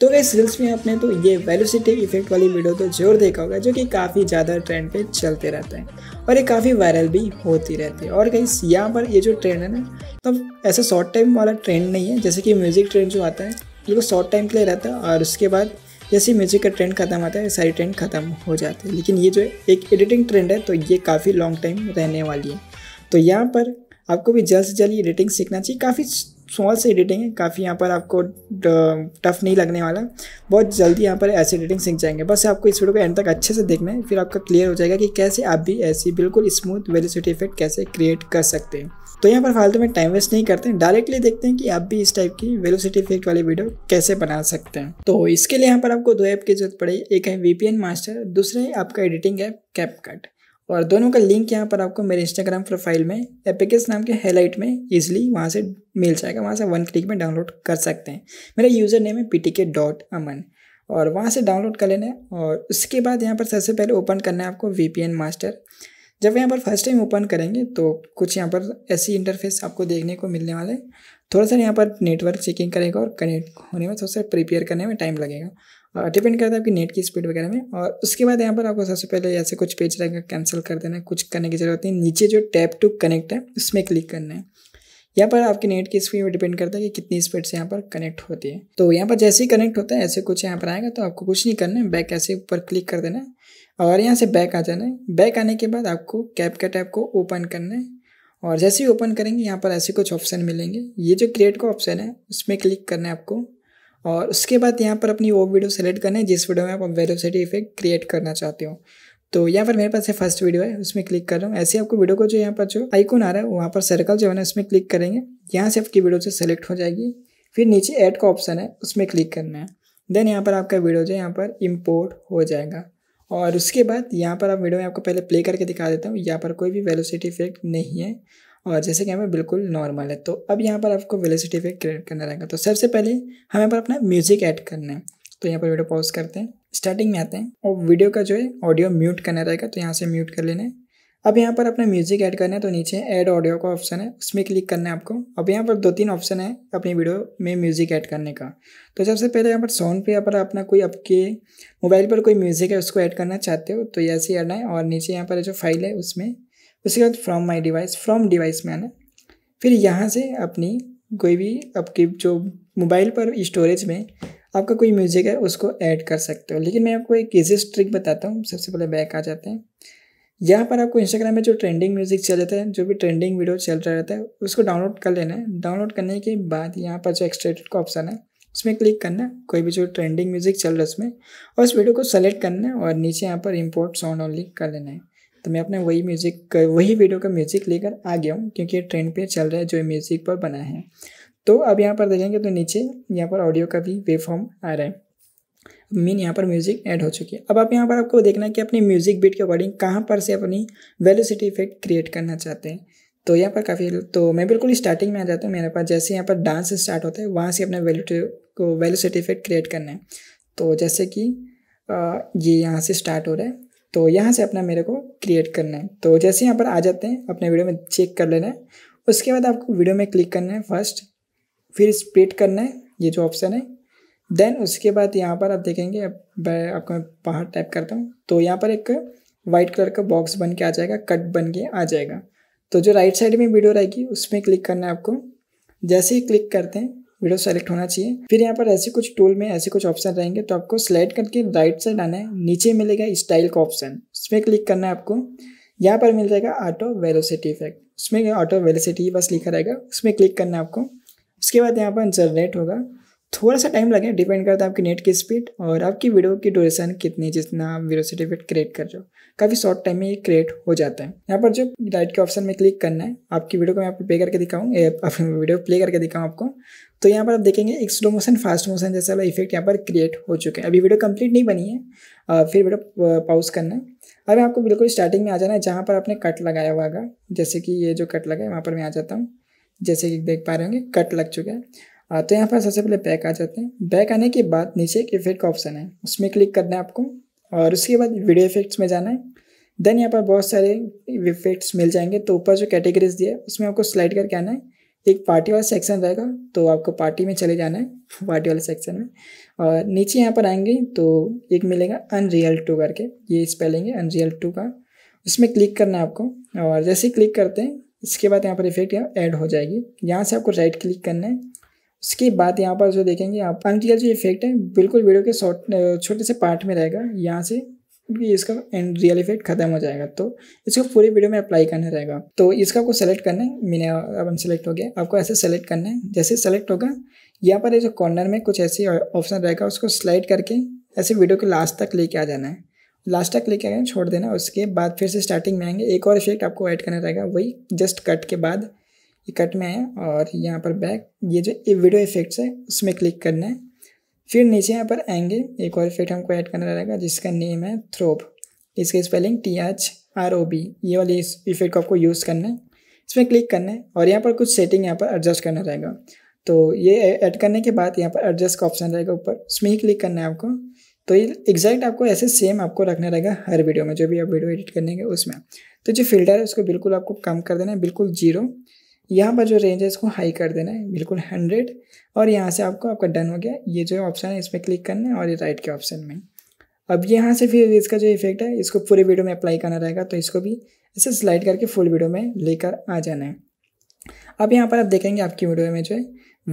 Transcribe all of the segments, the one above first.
तो इस रील्स में आपने तो ये वेलोसिटी इफेक्ट वाली वीडियो तो जरूर देखा होगा जो कि काफ़ी ज़्यादा ट्रेंड पे चलते रहता है और ये काफ़ी वायरल भी होती रहती है और कहीं यहाँ पर ये जो ट्रेंड है ना तो ऐसा शॉर्ट टाइम वाला ट्रेंड नहीं है जैसे कि म्यूज़िक ट्रेंड जो आता है बिल्कुल शॉर्ट टाइम के लिए रहता है और उसके बाद जैसे म्यूज़िक का ट्रेंड खत्म आता है सारी ट्रेंड खत्म हो जाती है लेकिन ये जो एक एडिटिंग ट्रेंड है तो ये काफ़ी लॉन्ग टाइम रहने वाली है तो यहाँ पर आपको भी जल्द से जल्द ये एडिटिंग सीखना चाहिए काफ़ी स्मॉल से एडिटिंग है काफ़ी यहाँ पर आपको टफ नहीं लगने वाला बहुत जल्दी यहाँ पर ऐसी एडिटिंग सीख जाएंगे बस आपको इस वीडियो को एंड तक अच्छे से देखना है फिर आपका क्लियर हो जाएगा कि कैसे आप भी ऐसी बिल्कुल स्मूथ वेलिसिटी इफेक्ट कैसे क्रिएट कर सकते हैं तो यहाँ पर फालतू में टाइम वेस्ट नहीं करते हैं डायरेक्टली देखते हैं कि आप भी इस टाइप की वेलोसिटी इफेक्ट वाली वीडियो कैसे बना सकते हैं तो इसके लिए यहाँ पर आपको दो ऐप की जरूरत पड़ेगी एक है वी मास्टर दूसरा है आपका एडिटिंग ऐप कैपकट और दोनों का लिंक यहाँ पर आपको मेरे इंस्टाग्राम प्रोफाइल में एपिकस नाम के हाईलाइट में ईजिली वहाँ से मिल जाएगा वहाँ से वन क्लिक में डाउनलोड कर सकते हैं मेरा यूज़र नेम है पी के डॉट अमन और वहाँ से डाउनलोड कर लेना है और उसके बाद यहाँ पर सबसे पहले ओपन करना है आपको वी पी एन मास्टर जब यहाँ पर फर्स्ट टाइम ओपन करेंगे तो कुछ यहाँ पर ऐसी इंटरफेस आपको देखने को मिलने वाले थोड़ा सा यहाँ पर नेटवर्क चेकिंग करेगा और कनेक्ट होने में थोड़ा सा प्रिपेयर करने में टाइम लगेगा डिपेंड करता है आपकी नेट की स्पीड वगैरह में और उसके बाद यहाँ पर आपको सबसे पहले ऐसे कुछ पेज रहेगा कैंसिल कर देना है कुछ करने की जरूरत नहीं नीचे जो टैप टू कनेक्ट है उसमें क्लिक करना है यहाँ पर आपकी नेट की स्पीड डिपेंड करता है कि कितनी स्पीड से यहाँ पर कनेक्ट होती है तो यहाँ पर जैसे ही कनेक्ट होता है ऐसे कुछ यहाँ पर आएगा तो आपको कुछ नहीं करना है बैक ऐसे ऊपर क्लिक कर देना है और यहाँ से बैक आ जाना है बैक आने के बाद आपको कैप का टैप को ओपन करना है और जैसे ही ओपन करेंगे यहाँ पर ऐसे कुछ ऑप्शन मिलेंगे ये जो क्रिएट का ऑप्शन है उसमें क्लिक करना है आपको और उसके बाद यहाँ पर अपनी वो वीडियो सेलेक्ट करना है जिस वीडियो में आप वेलोसिटी इफेक्ट क्रिएट करना चाहते हो तो यहाँ पर मेरे पास ये फर्स्ट वीडियो है उसमें क्लिक कर रहा हूँ ऐसे आपको वीडियो को जो यहाँ पर जो आइकन आ रहा है वहाँ पर सर्कल जो है ना उसमें क्लिक करेंगे यहाँ से आपकी वीडियो से सेलेक्ट हो जाएगी फिर नीचे ऐड का ऑप्शन है उसमें क्लिक करना है देन यहाँ पर आपका वीडियो जो है यहाँ पर इम्पोर्ट हो जाएगा और उसके बाद यहाँ पर आप वीडियो में आपको पहले प्ले करके दिखा देता हूँ यहाँ पर कोई भी वेलोसिटी इफेक्ट नहीं है और जैसे कि हमें बिल्कुल नॉर्मल है तो अब यहाँ पर आपको वेलोसिटी पे क्रिएट करना रहेगा तो सबसे पहले हमें यहाँ पर अपना म्यूजिक ऐड करना है तो यहाँ पर वीडियो पॉज करते हैं स्टार्टिंग में आते हैं और वीडियो का जो है ऑडियो म्यूट करना रहेगा तो यहाँ से म्यूट कर लेना है अब यहाँ पर अपना म्यूजिक ऐड करना है तो नीचे ऐड ऑडियो का ऑप्शन है उसमें क्लिक करना है आपको अब यहाँ पर दो तीन ऑप्शन है अपनी वीडियो में म्यूजिक ऐड करने का तो सबसे पहले यहाँ पर साउंड पे यहाँ पर अपना कोई आपके मोबाइल पर कोई म्यूजिक है उसको ऐड करना चाहते हो तो ऐसे ही आना है और नीचे यहाँ पर जो फाइल है उसमें उसके बाद from my device from device में आना फिर यहाँ से अपनी कोई भी आपकी जो मोबाइल पर स्टोरेज में आपका कोई म्यूज़िक है उसको ऐड कर सकते हो लेकिन मैं आपको एक ईजीस्ट ट्रिक बताता हूँ सबसे पहले बैक आ जाते हैं यहाँ पर आपको इंस्टाग्राम में जो ट्रेंडिंग म्यूज़िक चल जाता है जो भी ट्रेंडिंग वीडियो चल रहा रहता है उसको डाउनलोड कर लेना है डाउनलोड करने के बाद यहाँ पर जो एक्सट्रेटेड का ऑप्शन है उसमें क्लिक करना कोई भी जो ट्रेंडिंग म्यूज़िक चल रहा है उसमें और उस वीडियो को सेलेक्ट करना है और नीचे यहाँ पर इम्पोर्ट साउंड ऑनली कर लेना है तो मैं अपने वही म्यूज़िक वही वीडियो का म्यूज़िक लेकर आ गया हूँ क्योंकि ट्रेंड पे चल रहा है जो म्यूज़िक पर बना है तो अब यहाँ पर देखेंगे तो नीचे यहाँ पर ऑडियो का भी वेव फॉर्म आ रहा है मीन यहाँ पर म्यूज़िक ऐड हो चुकी है अब आप यहाँ पर आपको देखना है कि अपनी म्यूज़िक बीट के अकॉर्डिंग कहाँ पर से अपनी वेलोसिटी इफेक्ट क्रिएट करना चाहते हैं तो यहाँ पर काफ़ी तो मैं बिल्कुल स्टार्टिंग में आ जाता हूँ मेरे पास जैसे यहाँ पर डांस स्टार्ट होता है वहाँ से अपने वैल्यूटी को वैल्यूसिटी इफेक्ट क्रिएट करना है तो जैसे कि ये यहाँ से स्टार्ट हो रहा है तो यहाँ से अपना मेरे को क्रिएट करना है तो जैसे यहाँ पर आ जाते हैं अपने वीडियो में चेक कर लेना है उसके बाद आपको वीडियो में क्लिक करना है फर्स्ट फिर स्प्लिट करना है ये जो ऑप्शन है देन उसके बाद यहाँ पर आप देखेंगे अब आपको मैं बाहर टाइप करता हूँ तो यहाँ पर एक वाइट कलर का बॉक्स बन के आ जाएगा कट बन के आ जाएगा तो जो राइट साइड में वीडियो रहेगी उसमें क्लिक करना है आपको जैसे ही क्लिक करते हैं वीडियो सेलेक्ट होना चाहिए फिर यहाँ पर ऐसे कुछ टूल में ऐसे कुछ ऑप्शन रहेंगे तो आपको स्लाइड करके राइट साइड आना है नीचे मिलेगा स्टाइल का ऑप्शन उसमें क्लिक करना है आपको यहाँ पर मिल जाएगा ऑटो वेलोसिटी इफेक्ट उसमें ऑटो वेलोसिटी बस लिखा रहेगा उसमें क्लिक करना है आपको उसके बाद यहाँ पर जनरेट होगा थोड़ा सा टाइम लगे डिपेंड करता है आपकी नेट की स्पीड और आपकी वीडियो की ड्यूरेशन कितनी जितना आप वीडियो सर्टिफिकेट क्रिएट कर रहे हो काफ़ी शॉर्ट टाइम में ये क्रिएट हो जाता है यहाँ पर जो डाइट के ऑप्शन में क्लिक करना है आपकी वीडियो को मैं आपको प्ले करके दिखाऊँ वीडियो प्ले करके दिखाऊँ आपको तो यहाँ पर आप देखेंगे एक स्लो मोशन फास्ट मोशन जैसा वाला इफेक्ट यहाँ पर क्रिएट हो चुका है अभी वीडियो कंप्लीट नहीं बनी है फिर वीडियो पाउज करना है अभी आपको बिल्कुल स्टार्टिंग में आ जाना है जहाँ पर आपने कट लगाया हुआ जैसे कि ये जो कट लगा है वहाँ पर मैं आ जाता हूँ जैसे कि देख पा रहे होंगे कट लग चुका है तो यहाँ पर सबसे पहले बैक आ जाते हैं बैक आने के बाद नीचे एक इफेक्ट का ऑप्शन है उसमें क्लिक करना है आपको और उसके बाद वीडियो इफेक्ट्स में जाना है देन यहाँ पर बहुत सारे इफेक्ट्स मिल जाएंगे तो ऊपर जो कैटेगरीज दिए उसमें आपको स्लाइड करके आना है एक पार्टी वाला सेक्शन रहेगा तो आपको पार्टी में चले जाना है पार्टी वाले सेक्शन में और नीचे यहाँ पर आएंगे तो एक मिलेगा अनरियल टू करके ये स्पेलिंग है अनरियल टू का उसमें क्लिक करना है आपको और जैसे ही क्लिक करते हैं इसके बाद यहाँ पर इफेक्ट यहाँ ऐड हो जाएगी यहाँ से आपको राइट क्लिक करना है उसके बाद यहाँ पर जो देखेंगे आप अनक्लियर जो इफेक्ट है बिल्कुल वीडियो के शॉर्ट छोटे से पार्ट में रहेगा यहाँ से भी इसका एंड रियल इफेक्ट खत्म हो जाएगा तो इसको पूरे वीडियो में अप्लाई करना रहेगा तो इसका आपको सेलेक्ट करना है मैंने अब सेलेक्ट हो गया आपको ऐसे सेलेक्ट करना है जैसे सेलेक्ट होगा यहाँ पर जो कॉर्नर में कुछ ऐसे ऑप्शन रहेगा उसको स्लाइड करके ऐसे वीडियो के लास्ट तक लेके आ जाना है लास्ट तक लेके आएंगे छोड़ देना उसके बाद फिर से स्टार्टिंग में आएंगे एक और इफेक्ट आपको ऐड करना रहेगा वही जस्ट कट के बाद ये कट में है और यहाँ पर बैक ये जो ये वीडियो इफेक्ट्स है उसमें क्लिक करना है फिर नीचे यहाँ पर आएंगे एक और इफेक्ट हमको ऐड करना रहेगा जिसका नेम है थ्रोप इसकी spelling T H R O B ये वाले इस इफेक्ट को आपको यूज़ करना है इसमें क्लिक करना है और यहाँ पर कुछ सेटिंग यहाँ पर एडजस्ट करना रहेगा तो ये ऐड करने के बाद यहाँ पर एडजस्ट का ऑप्शन रहेगा ऊपर उसमें ही क्लिक करना है आपको तो ये एग्जैक्ट आपको ऐसे सेम आपको रखना रहेगा हर वीडियो में जो भी आप वीडियो एडिट करने के उसमें तो जो फिल्टर है उसको बिल्कुल आपको कम कर देना है बिल्कुल जीरो यहाँ पर जो रेंज है इसको हाई कर देना है बिल्कुल हंड्रेड और यहाँ से आपको आपका डन हो गया ये जो ऑप्शन है इसमें क्लिक करना है और ये राइट के ऑप्शन में अब यहाँ से फिर इसका जो इफेक्ट है इसको पूरे वीडियो में अप्लाई करना रहेगा तो इसको भी इसे स्लाइड करके फुल वीडियो में लेकर आ जाना है अब यहाँ पर आप देखेंगे आपकी वीडियो में जो है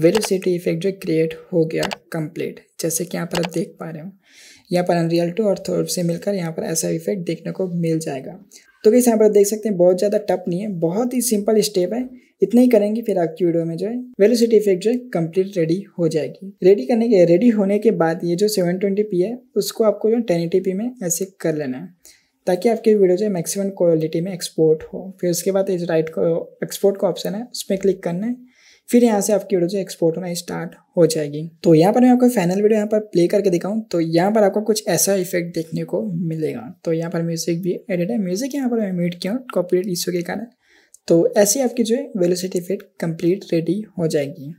वेलोसिटी इफेक्ट जो क्रिएट हो गया कंप्लीट जैसे कि यहाँ पर आप देख पा रहे हो यहाँ पर अनरियल टू और थोर से मिलकर यहाँ पर ऐसा इफेक्ट देखने को मिल जाएगा तो कैसे यहाँ पर देख सकते हैं बहुत ज़्यादा टफ नहीं है बहुत ही सिंपल स्टेप है इतना ही करेंगे फिर आपकी वीडियो में जो है वेलोसिटी इफेक्ट जो है कंप्लीट रेडी हो जाएगी रेडी करने के रेडी होने के बाद ये जो 720p है उसको आपको जो टेन एटी में ऐसे कर लेना है ताकि आपकी वीडियो जो है मैक्सिमम क्वालिटी में एक्सपोर्ट हो फिर उसके बाद इस राइट को एक्सपोर्ट का ऑप्शन है उसमें क्लिक करना है फिर यहाँ से आपकी वीडियो जो एक्सपोर्ट होना स्टार्ट हो जाएगी तो यहाँ पर मैं आपको फाइनल वीडियो यहाँ पर प्ले करके दिखाऊँ तो यहाँ पर आपको कुछ ऐसा इफेक्ट देखने को मिलेगा तो यहाँ पर म्यूजिक भी एडिट है म्यूजिक यहाँ पर मैं म्यूट किया हूँ कॉपीराइट इशू के कारण तो ऐसे आपकी जो है वेलोसिटी इफेक्ट कंप्लीट रेडी हो जाएगी